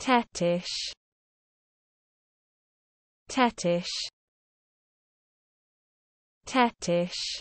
Tetish. Tetish. Tetish.